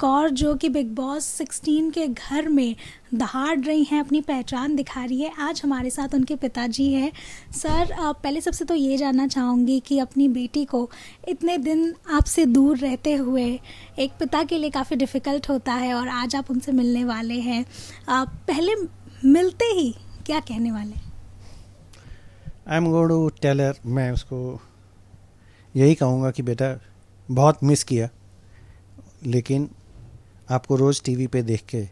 कौर जो कि big boss 16 के घर में दहाड़ रही हैं अपनी पहचान दिखा रही है आज हमारे साथ उनके पिताजी हैं सर पहले सबसे तो ये जानना चाहूँगी कि अपनी बेटी को इतने दिन आपसे दूर रहते हुए एक पिता के लिए काफ़ी डिफ़िकल्ट होता है और आज आप उनसे मिलने वाले हैं पहले मिलते ही क्या कहने वाले आई एम गोड टेलर मैं उसको यही कहूँगा कि बेटा बहुत मिस किया लेकिन आपको रोज़ टीवी पे देख के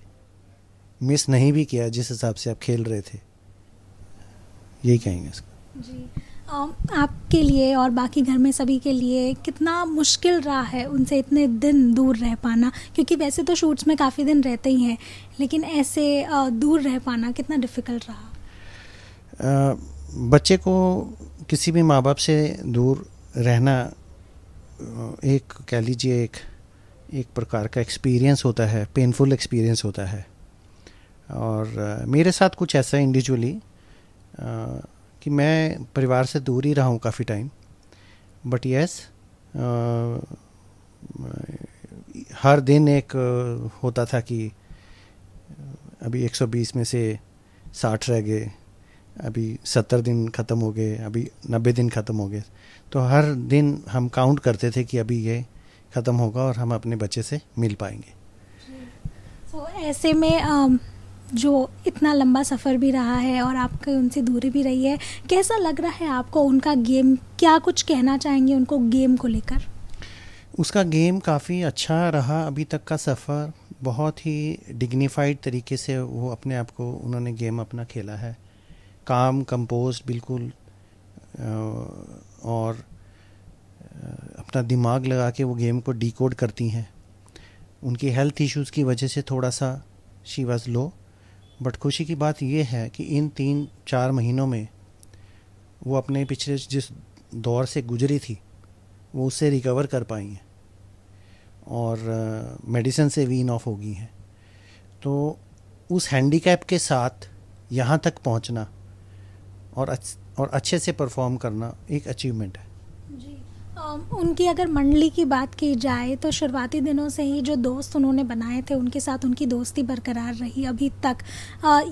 मिस नहीं भी किया जिस हिसाब से आप खेल रहे थे यही कहेंगे इसको जी आपके लिए और बाकी घर में सभी के लिए कितना मुश्किल रहा है उनसे इतने दिन दूर रह पाना क्योंकि वैसे तो शूट्स में काफ़ी दिन रहते ही हैं लेकिन ऐसे दूर रह पाना कितना डिफ़िकल्ट रहा बच्चे को किसी भी माँ बाप से दूर रहना एक कह लीजिए एक एक प्रकार का एक्सपीरियंस होता है पेनफुल एक्सपीरियंस होता है और मेरे साथ कुछ ऐसा इंडिविजुअली कि मैं परिवार से दूर ही रहा हूँ काफ़ी टाइम बट यस हर दिन एक होता था कि अभी 120 में से 60 रह गए अभी 70 दिन ख़त्म हो गए अभी 90 दिन ख़त्म हो गए तो हर दिन हम काउंट करते थे कि अभी ये ख़त्म होगा और हम अपने बच्चे से मिल पाएंगे तो ऐसे में जो इतना लंबा सफ़र भी रहा है और आपके उनसे दूरी भी रही है कैसा लग रहा है आपको उनका गेम क्या कुछ कहना चाहेंगे उनको गेम को लेकर उसका गेम काफ़ी अच्छा रहा अभी तक का सफ़र बहुत ही डिग्निफाइड तरीके से वो अपने आप को उन्होंने गेम अपना खेला है काम कंपोज बिल्कुल और अपना दिमाग लगा के वो गेम को डी करती हैं उनकी हेल्थ इश्यूज़ की वजह से थोड़ा सा शी वॉज़ लो बट खुशी की बात यह है कि इन तीन चार महीनों में वो अपने पिछले जिस दौर से गुजरी थी वो उससे रिकवर कर पाई हैं और मेडिसिन से वीन ऑफ हो गई हैं तो उस हैंडीकैप के साथ यहाँ तक पहुँचना और अच्छे से परफॉर्म करना एक अचीवमेंट है उनकी अगर मंडली की बात की जाए तो शुरुआती दिनों से ही जो दोस्त उन्होंने बनाए थे उनके साथ उनकी दोस्ती बरकरार रही अभी तक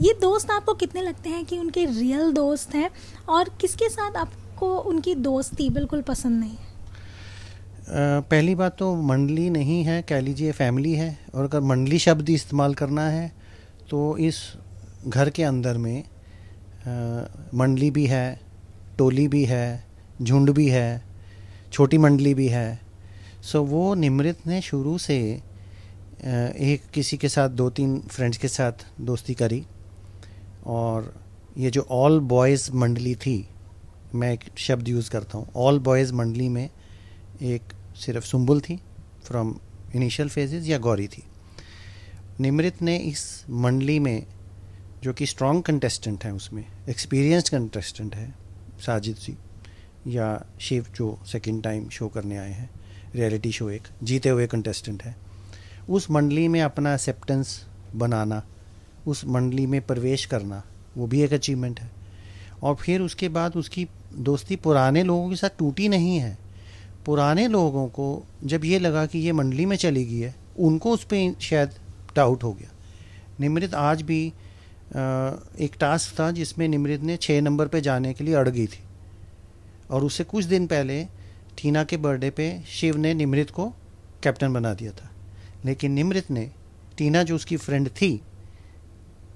ये दोस्त आपको कितने लगते हैं कि उनके रियल दोस्त हैं और किसके साथ आपको उनकी दोस्ती बिल्कुल पसंद नहीं है पहली बात तो मंडली नहीं है कह लीजिए फैमिली है और अगर मंडली शब्द इस्तेमाल करना है तो इस घर के अंदर में मंडली भी है टोली भी है झुंड भी है छोटी मंडली भी है सो वो निमृत ने शुरू से एक किसी के साथ दो तीन फ्रेंड्स के साथ दोस्ती करी और ये जो ऑल बॉयज़ मंडली थी मैं एक शब्द यूज़ करता हूँ ऑल बॉयज़ मंडली में एक सिर्फ सुम्बुल थी फ्रॉम इनिशियल फेजेस या गौरी थी निमृत ने इस मंडली में जो कि स्ट्रॉन्ग कंटेस्टेंट हैं उसमें एक्सपीरियंस्ड कंटेस्टेंट है साजिद जी या शिव जो सेकेंड टाइम शो करने आए हैं रियलिटी शो एक जीते हुए कंटेस्टेंट है उस मंडली में अपना एक्सेप्टेंस बनाना उस मंडली में प्रवेश करना वो भी एक अचीवमेंट है और फिर उसके बाद उसकी दोस्ती पुराने लोगों के साथ टूटी नहीं है पुराने लोगों को जब ये लगा कि ये मंडली में चली गई है उनको उस पर शायद डाउट हो गया निमृत आज भी एक टास्क था जिसमें निमृत ने छः नंबर पे जाने के लिए अड़ गई थी और उससे कुछ दिन पहले टीना के बर्थडे पे शिव ने निमृत को कैप्टन बना दिया था लेकिन निमृत ने टीना जो उसकी फ्रेंड थी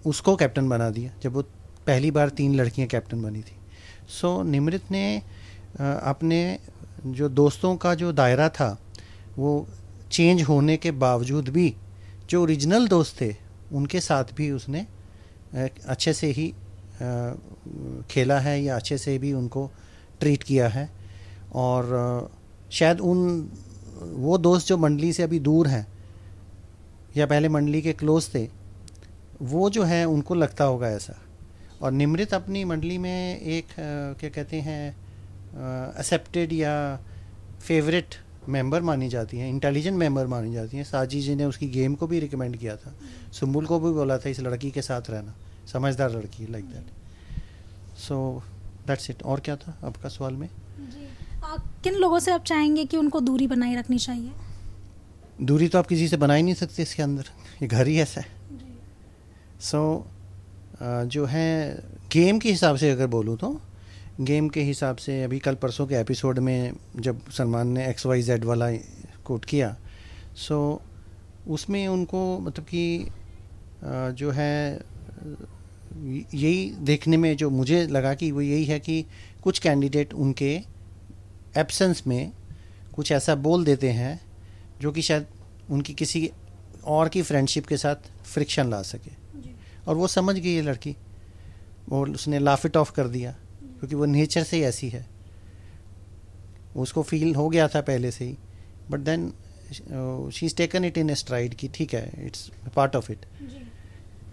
उसको कैप्टन बना दिया जब वो पहली बार तीन लड़कियां कैप्टन बनी थी सो so, निमृत ने अपने जो दोस्तों का जो दायरा था वो चेंज होने के बावजूद भी जो ओरिजिनल दोस्त थे उनके साथ भी उसने अच्छे से ही खेला है या अच्छे से भी उनको ट्रीट किया है और शायद उन वो दोस्त जो मंडली से अभी दूर हैं या पहले मंडली के क्लोज थे वो जो है उनको लगता होगा ऐसा और निमृत अपनी मंडली में एक क्या कहते हैं एक्सेप्टेड या फेवरेट मेंबर मानी जाती हैं इंटेलिजेंट मेंबर मानी जाती हैं साजी जी ने उसकी गेम को भी रिकमेंड किया था सुम्बुल को भी बोला था इस लड़की के साथ रहना समझदार लड़की like that so that's it और क्या था आपका सवाल में आ, किन लोगों से आप चाहेंगे कि उनको दूरी बनाए रखनी चाहिए दूरी तो आप किसी से बना ही नहीं सकते इसके अंदर ये घर ही ऐसा है सो so, जो है गेम के हिसाब से अगर बोलूँ तो गेम के हिसाब से अभी कल परसों के एपिसोड में जब सलमान ने एक्स वाई जेड वाला कोट किया सो so, उसमें उनको मतलब कि जो है यही देखने में जो मुझे लगा कि वो यही है कि कुछ कैंडिडेट उनके एब्सेंस में कुछ ऐसा बोल देते हैं जो कि शायद उनकी किसी और की फ्रेंडशिप के साथ फ्रिक्शन ला सके और वो समझ गई ये लड़की और उसने लाफ इट ऑफ कर दिया क्योंकि वो नेचर से ही ऐसी है उसको फील हो गया था पहले से ही but then she is taken it in a stride कि ठीक है इट्स पार्ट ऑफ इट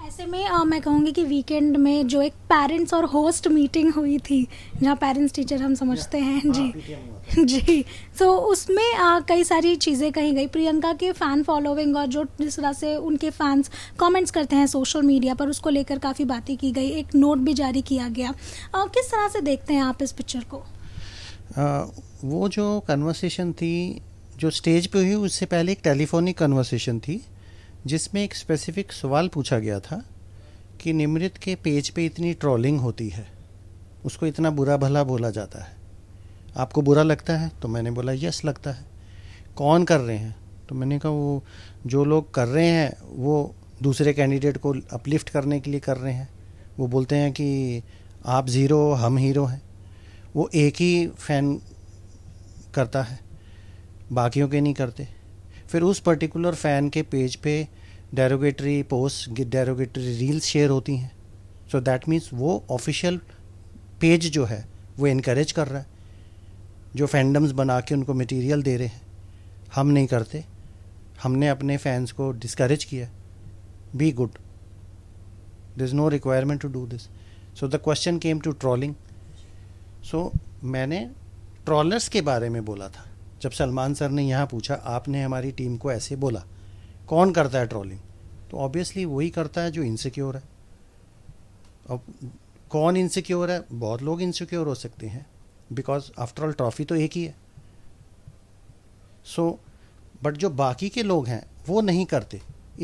ऐसे में आ, मैं कहूँगी कि वीकेंड में जो एक पेरेंट्स और होस्ट मीटिंग हुई थी जहाँ पेरेंट्स टीचर हम समझते हैं हाँ, जी जी सो so, उसमें कई सारी चीज़ें कही गई प्रियंका के फ़ैन फॉलोइंग और जो जिस तरह से उनके फैंस कमेंट्स करते हैं सोशल मीडिया पर उसको लेकर काफ़ी बातें की गई एक नोट भी जारी किया गया आ, किस तरह से देखते हैं आप इस पिक्चर को आ, वो जो कन्वर्सेशन थी जो स्टेज पे हुई उससे पहले एक टेलीफोनिक कन्वर्सेशन थी जिसमें एक स्पेसिफिक सवाल पूछा गया था कि निमृत के पेज पे इतनी ट्रॉलिंग होती है उसको इतना बुरा भला बोला जाता है आपको बुरा लगता है तो मैंने बोला यस लगता है कौन कर रहे हैं तो मैंने कहा वो जो लोग कर रहे हैं वो दूसरे कैंडिडेट को अपलिफ्ट करने के लिए कर रहे हैं वो बोलते हैं कि आप ज़ीरो हम हीरो हैं वो एक ही फैन करता है बाकियों के नहीं करते फिर उस पर्टिकुलर फ़ैन के पेज पे derogatory post derogatory reels share होती हैं सो दैट मीन्स वो ऑफिशियल पेज जो है वो इनक्रेज कर रहा है जो फैंडम्स बना के उनको मटेरियल दे रहे हैं हम नहीं करते हमने अपने फैंस को डिस्करेज किया be good the is no requirement to do this so the question came to trolling सो मैंने ट्रॉलर्स के बारे में बोला था जब सलमान सर ने यहाँ पूछा आपने हमारी टीम को ऐसे बोला कौन करता है ट्रोलिंग तो ऑब्वियसली वही करता है जो इनसिक्योर है अब कौन इनसिक्योर है बहुत लोग इनसिक्योर हो सकते हैं बिकॉज आफ्टरऑल ट्रॉफी तो एक ही है सो so, बट जो बाकी के लोग हैं वो नहीं करते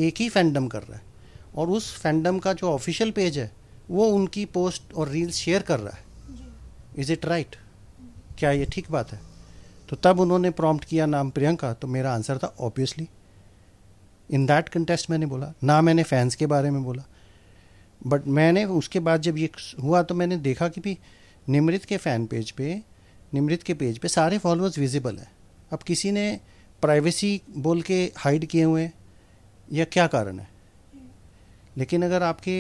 एक ही फैंडम कर रहा है और उस फैंडम का जो ऑफिशियल पेज है वो उनकी पोस्ट और रील्स शेयर कर रहा है इज़ इट राइट क्या ये ठीक बात है तो तब उन्होंने प्रॉम्प्ट किया नाम प्रियंका तो मेरा आंसर था ऑब्वियसली इन दैट कंटेस्ट मैंने बोला ना मैंने फैंस के बारे में बोला बट मैंने उसके बाद जब ये हुआ तो मैंने देखा कि भी निमृत के फ़ैन पेज पे निमृत के पेज पे सारे फॉलोअर्स विजिबल हैं अब किसी ने प्राइवेसी बोल के हाइड किए हुए हैं या क्या कारण है लेकिन अगर आपके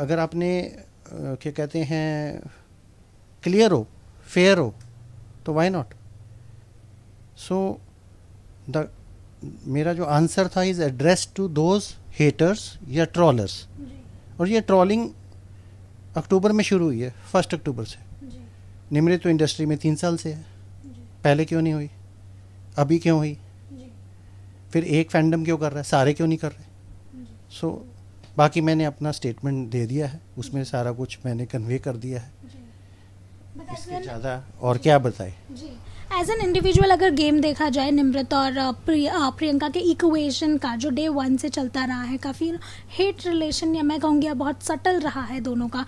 अगर आपने क्या कहते हैं क्लियर हो फेयर हो तो वाई नॉट सो द मेरा जो आंसर था is address to those haters या ट्रॉलर्स और ये ट्रॉलिंग अक्टूबर में शुरू हुई है फर्स्ट अक्टूबर से निमृत तो इंडस्ट्री में तीन साल से है पहले क्यों नहीं हुई अभी क्यों हुई फिर एक फैंडम क्यों कर रहा है सारे क्यों नहीं कर रहे सो so, बाकी मैंने अपना स्टेटमेंट दे दिया है उसमें सारा कुछ मैंने कन्वे कर दिया है इसके ज़्यादा और क्या बताए एज एन इंडिविजुअल अगर गेम देखा जाए निमृत और प्रियंका के इक्वेशन का जो डे वन से चलता रहा है काफ़ी हेट रिलेशन या मैं कहूँगी बहुत सटल रहा है दोनों का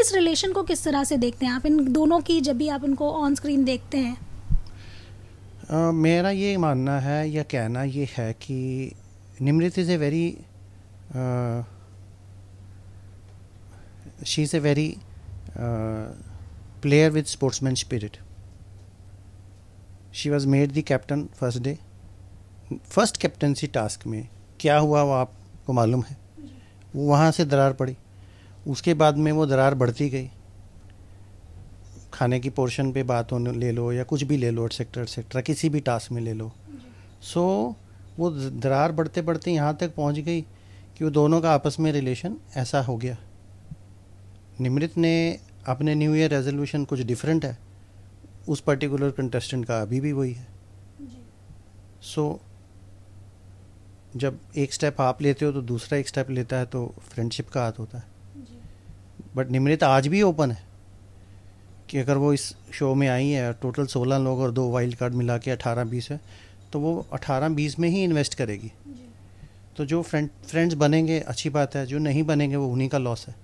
इस रिलेशन को किस तरह से देखते हैं आप इन दोनों की जब भी आप इनको ऑन स्क्रीन देखते हैं मेरा ये मानना है या कहना ये है कि Nimrit is a very she is a very player with sportsman spirit she was made the captain first day first captaincy task में क्या हुआ वो आपको मालूम है वो वहाँ से दरार पड़ी उसके बाद में वो दरार बढ़ती गई खाने की पोर्शन पे बात होने ले लो या कुछ भी ले लो एक्सेट्रा एक्सेट्रा किसी भी टास्क में ले लो सो so, वो दरार बढ़ते बढ़ते यहाँ तक पहुँच गई कि वो दोनों का आपस में रिलेशन ऐसा हो गया निमृत ने अपने न्यू ईयर रेजोल्यूशन कुछ डिफरेंट है उस पर्टिकुलर कंटेस्टेंट का अभी भी वही है सो so, जब एक स्टेप आप लेते हो तो दूसरा एक स्टेप लेता है तो फ्रेंडशिप का हाथ होता है बट निमृत आज भी ओपन है कि अगर वो इस शो में आई है टोटल सोलह लोग और दो वाइल्ड कार्ड मिला के अठारह बीस है तो वो अठारह बीस में ही इन्वेस्ट करेगी तो जो फ्रेंड फ्रेंड्स बनेंगे अच्छी बात है जो नहीं बनेंगे वो उन्हीं का लॉस है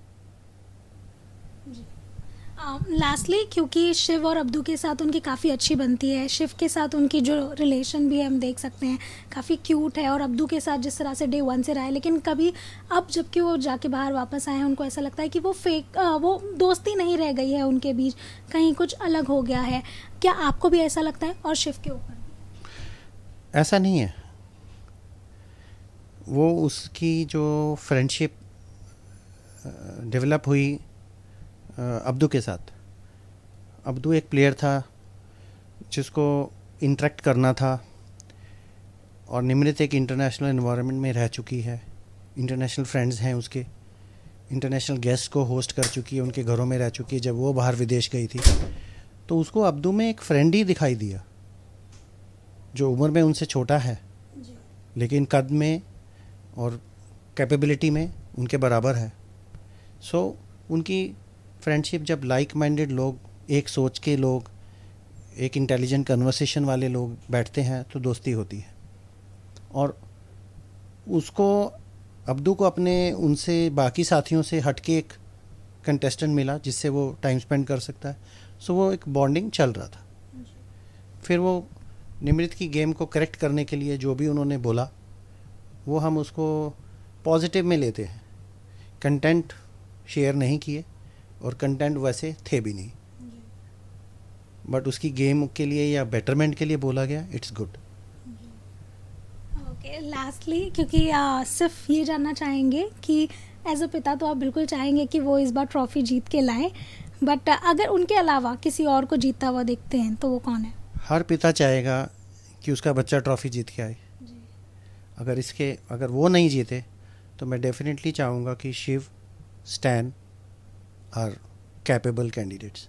लास्टली um, uh, क्योंकि शिव और अब्दू के साथ उनकी काफ़ी अच्छी बनती है शिव के साथ उनकी जो रिलेशन भी है हम देख सकते हैं काफ़ी क्यूट है और अब्दू के साथ जिस तरह से डे वन से रहा है लेकिन कभी अब जबकि वो जाके बाहर वापस आए हैं उनको ऐसा लगता है कि वो फेक uh, वो दोस्ती नहीं रह गई है उनके बीच कहीं कुछ अलग हो गया है क्या आपको भी ऐसा लगता है और शिव के ऊपर ऐसा नहीं है वो उसकी जो फ्रेंडशिप डेवलप uh, हुई अब्दू के साथ अब्दू एक प्लेयर था जिसको इंट्रैक्ट करना था और निमृत एक इंटरनेशनल इन्वायरमेंट में रह चुकी है इंटरनेशनल फ्रेंड्स हैं उसके इंटरनेशनल गेस्ट को होस्ट कर चुकी है उनके घरों में रह चुकी है जब वो बाहर विदेश गई थी तो उसको अब्दू में एक फ्रेंड ही दिखाई दिया जो उम्र में उनसे छोटा है लेकिन कद में और कैपेबिलिटी में उनके बराबर है सो so, उनकी फ्रेंडशिप जब लाइक माइंडेड लोग एक सोच के लोग एक इंटेलिजेंट कन्वर्सेशन वाले लोग बैठते हैं तो दोस्ती होती है और उसको अब्दू को अपने उनसे बाकी साथियों से हट के एक कंटेस्टेंट मिला जिससे वो टाइम स्पेंड कर सकता है सो वो एक बॉन्डिंग चल रहा था फिर वो निमृत की गेम को करेक्ट करने के लिए जो भी उन्होंने बोला वो हम उसको पॉजिटिव में लेते हैं कंटेंट शेयर नहीं किए और कंटेंट वैसे थे भी नहीं बट उसकी गेम के लिए या बेटरमेंट के लिए बोला गया इट्स गुड ओके लास्टली क्योंकि सिर्फ ये जानना चाहेंगे कि एज अ पिता तो आप बिल्कुल चाहेंगे कि वो इस बार ट्रॉफी जीत के लाएं बट अगर उनके अलावा किसी और को जीतता हुआ देखते हैं तो वो कौन है हर पिता चाहेगा कि उसका बच्चा ट्रॉफी जीत के आए जी. अगर इसके अगर वो नहीं जीते तो मैं डेफिनेटली चाहूँगा कि Shiv Stan are capable candidates.